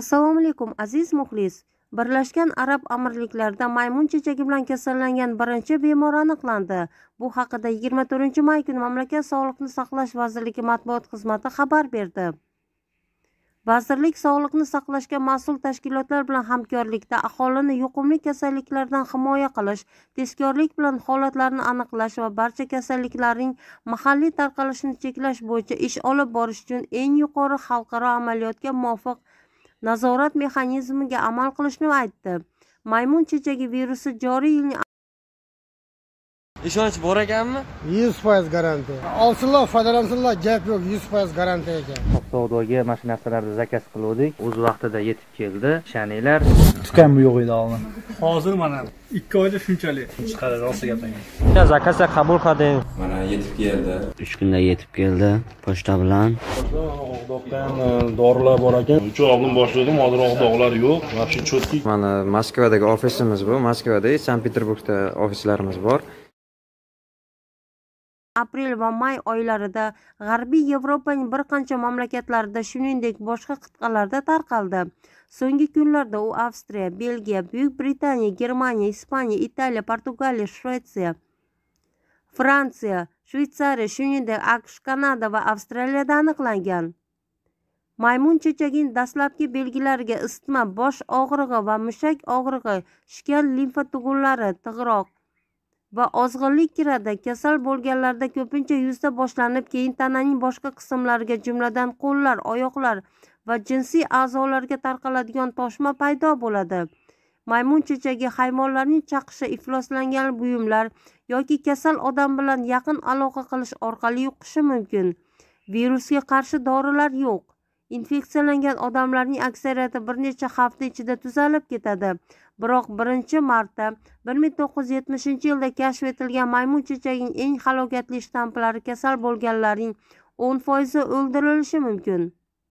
assalomu alaykum aziz muxlis birlashgan arab amirliklarida maymun chechagi bilan kasallangan birinchi bemor aniqlandi bu haqida 24 may kuni mamlakat sog'liqni saqlash vazirligi matbuot xizmati xabar berdi vazirlik sog'liqni saqlashga mas'ul tashkilotlar bilan hamkorlikda aholini yuqumli kasalliklardan himoya qilish tezkorlik bilan holatlarni aniqlash va barcha kasalliklarning mahalliy tarqalishini cheklash bo'yicha ish olib borish uchun eng yuqori xalqaro amaliyotga muvofiq nazorat mexanizmiga amal qilishni aytdi maymun chechagi virusi joriy yilning ishonch bor ekanmi yuz foiz garantiya olsinlar foydalansinlar gap yo'q yuz foiz garantiya ekan savdoga mana shu narsalarni zakaz qiluvdik o'z vaqtida yetib keldi shaninglar bu yo'q edi oldin hozir mana ikki oyda shunchalik chiqadi rosa gapingiz zakaz qabul qilding mana yetib keldi uch kunda yetib keldi pochta bilan e, dorilar bor ekan uch oldin boshladim hozir og'doqlar yo'q вообще четкий mana moskvadagi ofisimiz bu moskvada sankt peterburgda ofislarimiz bor aprel va may oylarida g'arbiy yevropaning bir qancha mamlakatlarida shuningdek boshqa qit'alarda tarqaldi so'nggi kunlarda u avstriya belgiya buyuk britaniya germaniya ispaniya italiya portugaliya shvetsiya fransiya shveytsariya shuningdek aqsh kanada va avstraliyada aniqlangan maymun chechagining dastlabki belgilariga isitma bosh og'rig'i va mushak og'rig'i shkal limfa tugunlari tig'roq va ozg'inlik kiradi kasal bo'lganlarda ko'pincha yuzda boshlanib keyin tananing boshqa qismlariga jumladan qo'llar oyoqlar va jinsiy a'zolarga tarqaladigan toshma paydo bo'ladi maymun chechagi hayvonlarning chaqishi ifloslangan buyumlar yoki kasal odam bilan yaqin aloqa qilish orqali yuqishi mumkin virusga qarshi dorilar yo'q infeksiyalangan odamlarning aksariyati bir necha hafta ichida tuzalib ketadi biroq birinchi marta bir ming to'qqiz yuz yetmishinchi yilda kashf etilgan maymun chechagining eng halokatli shtamplari kasal bo'lganlarning o'n foizi o'ldirilishi mumkin